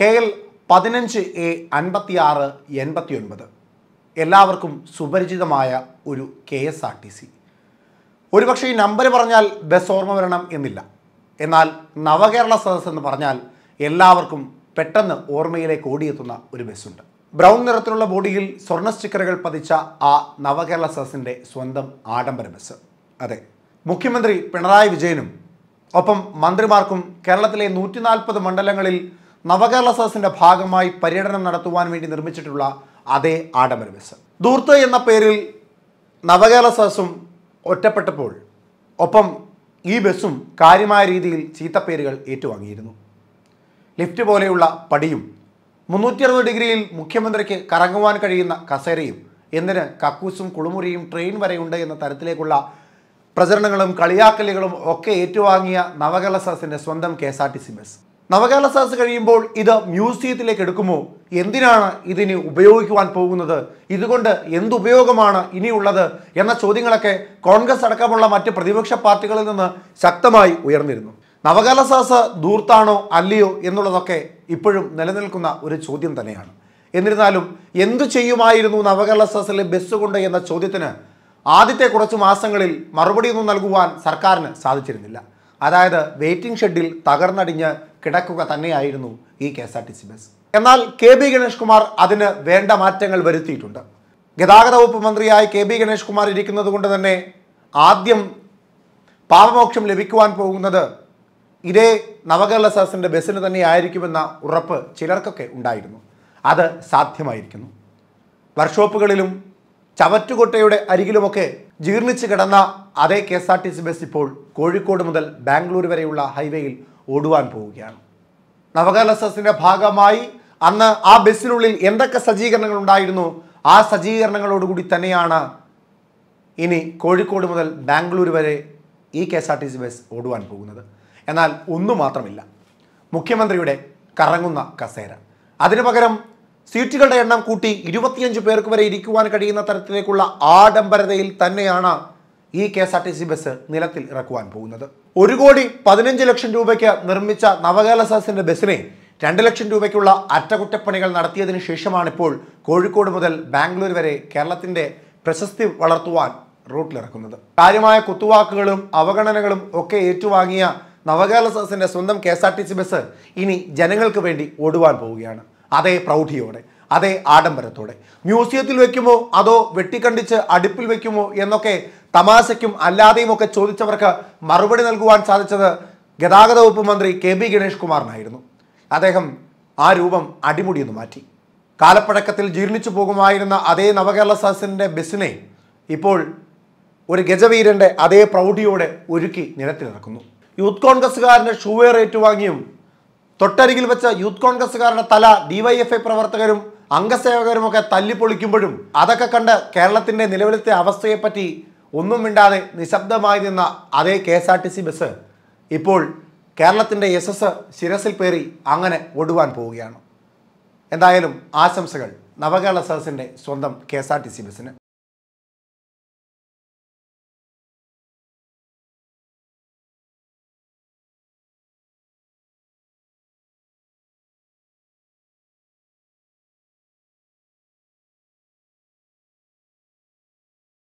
K L പതിനഞ്ച് A എൺപത്തി ഒൻപത് എല്ലാവർക്കും സുപരിചിതമായ ഒരു K S R T C ഒരുപക്ഷെ ഈ നമ്പർ പറഞ്ഞാൽ ബസ് ഓർമ്മ വരണം എന്നില്ല എന്നാൽ നവകേരള സദസ് എന്ന് പറഞ്ഞാൽ എല്ലാവർക്കും പെട്ടെന്ന് ഓർമ്മയിലേക്ക് ഓടിയെത്തുന്ന ഒരു ബസ്സുണ്ട് ബ്രൗൺ നിറത്തിലുള്ള ബോഡിയിൽ സ്വർണ്ണ സ്റ്റിക്കറുകൾ പതിച്ച ആ നവകേരള സദസ്സിൻ്റെ സ്വന്തം ആഡംബര ബസ് അതെ മുഖ്യമന്ത്രി പിണറായി വിജയനും ഒപ്പം മന്ത്രിമാർക്കും കേരളത്തിലെ നൂറ്റിനാൽപ്പത് മണ്ഡലങ്ങളിൽ നവകേരള സദസ്സിന്റെ ഭാഗമായി പര്യടനം നടത്തുവാൻ വേണ്ടി നിർമ്മിച്ചിട്ടുള്ള അതേ ആഡംബര ബസ് ദൂർത്ത് എന്ന പേരിൽ നവകേരള സദസ്സും ഒറ്റപ്പെട്ടപ്പോൾ ഒപ്പം ഈ ബസ്സും കാര്യമായ രീതിയിൽ ചീത്തപ്പേരുകൾ ഏറ്റുവാങ്ങിയിരുന്നു ലിഫ്റ്റ് പോലെയുള്ള പടിയും മുന്നൂറ്റി അറുപത് ഡിഗ്രിയിൽ മുഖ്യമന്ത്രിക്ക് കറങ്ങുവാൻ കഴിയുന്ന കസേരയും എന്തിന് കക്കൂസും കുളിമുറിയും ട്രെയിൻ വരെയുണ്ട് എന്ന തരത്തിലേക്കുള്ള പ്രചരണങ്ങളും കളിയാക്കലുകളും ഒക്കെ ഏറ്റുവാങ്ങിയ നവകേരള സദസ്സിൻ്റെ സ്വന്തം K S R T C bus നവകാല സാസ് കഴിയുമ്പോൾ ഇത് മ്യൂസിയത്തിലേക്ക് എടുക്കുമോ എന്തിനാണ് ഇതിന് ഉപയോഗിക്കുവാൻ പോകുന്നത് ഇതുകൊണ്ട് എന്തുപയോഗമാണ് ഇനിയുള്ളത് എന്ന ചോദ്യങ്ങളൊക്കെ കോൺഗ്രസ് അടക്കമുള്ള മറ്റ് പ്രതിപക്ഷ പാർട്ടികളിൽ നിന്ന് ശക്തമായി ഉയർന്നിരുന്നു നവകാല സാസ് ദൂർത്താണോ അല്ലയോ എന്നുള്ളതൊക്കെ ഇപ്പോഴും നിലനിൽക്കുന്ന ഒരു ചോദ്യം തന്നെയാണ് എന്നിരുന്നാലും എന്തു ചെയ്യുമായിരുന്നു നവകേരള സദസ്സിലെ ബസ് കൊണ്ട് എന്ന ചോദ്യത്തിന് ആദ്യത്തെ കുറച്ച് മാസങ്ങളിൽ മറുപടിയൊന്നും നൽകുവാൻ സർക്കാരിന് സാധിച്ചിരുന്നില്ല അതായത് വെയിറ്റിംഗ് ഷെഡിൽ തകർന്നടിഞ്ഞ് കിടക്കുക തന്നെയായിരുന്നു ഈ K S R T C bus എന്നാൽ കെ ബി ഗണേഷ് കുമാർ അതിന് വേണ്ട മാറ്റങ്ങൾ വരുത്തിയിട്ടുണ്ട് ഗതാഗത വകുപ്പ് മന്ത്രിയായി കെ ബി ഗണേഷ് കുമാർ ഇരിക്കുന്നത് കൊണ്ട് തന്നെ ആദ്യം പാപമോക്ഷം ലഭിക്കുവാൻ പോകുന്നത് ഇതേ നവകേരള സദസ്സിൻ്റെ ബസ്സിന് തന്നെ ആയിരിക്കുമെന്ന ഉറപ്പ് ചിലർക്കൊക്കെ ഉണ്ടായിരുന്നു അത് സാധ്യമായിരിക്കുന്നു വർക്ക്ഷോപ്പുകളിലും ചവറ്റുകൊട്ടയുടെ അരികിലുമൊക്കെ ജീർണിച്ച് കിടന്ന അതേ K S R T C bus ഇപ്പോൾ കോഴിക്കോട് മുതൽ ബാംഗ്ലൂർ വരെയുള്ള ഹൈവേയിൽ ഓടുവാൻ പോവുകയാണ് നവകേരള സദസ്സിൻ്റെ ഭാഗമായി അന്ന് ആ ബസ്സിനുള്ളിൽ എന്തൊക്കെ സജ്ജീകരണങ്ങൾ ഉണ്ടായിരുന്നു ആ സജ്ജീകരണങ്ങളോടുകൂടി തന്നെയാണ് ഇനി കോഴിക്കോട് മുതൽ ബാംഗ്ലൂർ വരെ ഈ K S R T C bus ഓടുവാൻ പോകുന്നത് എന്നാൽ ഒന്നു മാത്രമില്ല മുഖ്യമന്ത്രിയുടെ കറങ്ങുന്ന കസേര അതിനു പകരം സീറ്റുകളുടെ എണ്ണം കൂട്ടി ഇരുപത്തിയഞ്ച് പേർക്ക് വരെ ഇരിക്കുവാൻ കഴിയുന്ന തരത്തിലേക്കുള്ള ആഡംബരതയിൽ തന്നെയാണ് ഈ K S R T C bus നിലത്തിൽ ഇറക്കുവാൻ പോകുന്നത് ഒരു കോടി പതിനഞ്ച് ലക്ഷം രൂപയ്ക്ക് നിർമ്മിച്ച നവകേരള സദസ്സിൻ്റെ ബസ്സിനെ രണ്ട് ലക്ഷം രൂപയ്ക്കുള്ള അറ്റകുറ്റപ്പണികൾ നടത്തിയതിനു ശേഷമാണ് ഇപ്പോൾ കോഴിക്കോട് മുതൽ ബാംഗ്ലൂർ വരെ കേരളത്തിന്റെ പ്രശസ്തി വളർത്തുവാൻ റൂട്ടിലിറക്കുന്നത് കാര്യമായ കുത്തുവാക്കുകളും അവഗണനകളും ഒക്കെ ഏറ്റുവാങ്ങിയ നവകേരള സ്വന്തം K S R T C bus ഇനി ജനങ്ങൾക്ക് വേണ്ടി ഓടുവാൻ പോവുകയാണ് അതേ പ്രൗഢിയോടെ അതേ ആഡംബരത്തോടെ മ്യൂസിയത്തിൽ വെക്കുമോ അതോ വെട്ടിക്കണ്ടിച്ച് അടുപ്പിൽ വെക്കുമോ എന്നൊക്കെ തമാശയ്ക്കും അല്ലാതെയും ഒക്കെ ചോദിച്ചവർക്ക് മറുപടി നൽകുവാൻ സാധിച്ചത് ഗതാഗത വകുപ്പ് മന്ത്രി കെ ബി ഗണേഷ് കുമാറിനായിരുന്നു അദ്ദേഹം ആ രൂപം അടിമുടി എന്ന് മാറ്റി കാലപ്പഴക്കത്തിൽ ജീർണിച്ചു പോകുമായിരുന്ന അതേ നവകേരള സദസ്സിൻ്റെ ബസ്സിനെ ഇപ്പോൾ ഒരു ഗജവീരൻ്റെ അതേ പ്രൗഢിയോടെ ഒരുക്കി നിരത്തിലിറക്കുന്നു യൂത്ത് കോൺഗ്രസ്സുകാരൻ്റെ ഷൂവെയർ ഏറ്റുവാങ്ങിയും തൊട്ടരികിൽ വെച്ച യൂത്ത് കോൺഗ്രസുകാരുടെ തല ഡിവൈഎഫ്ഐ പ്രവർത്തകരും അംഗസേവകരുമൊക്കെ തല്ലിപ്പൊളിക്കുമ്പോഴും അതൊക്കെ കണ്ട് കേരളത്തിന്റെ നിലവിലത്തെ അവസ്ഥയെപ്പറ്റി ഒന്നും മിണ്ടാതെ നിശബ്ദമായി നിന്ന അതേ K S R T C bus ഇപ്പോൾ എസ് എസ് ശിരസിൽ പേറി അങ്ങനെ ഓടുവാൻ പോവുകയാണ് എന്തായാലും ആശംസകൾ നവകേരള സദസ്സിൻ്റെ സ്വന്തം K S R T C ബസ്സിന്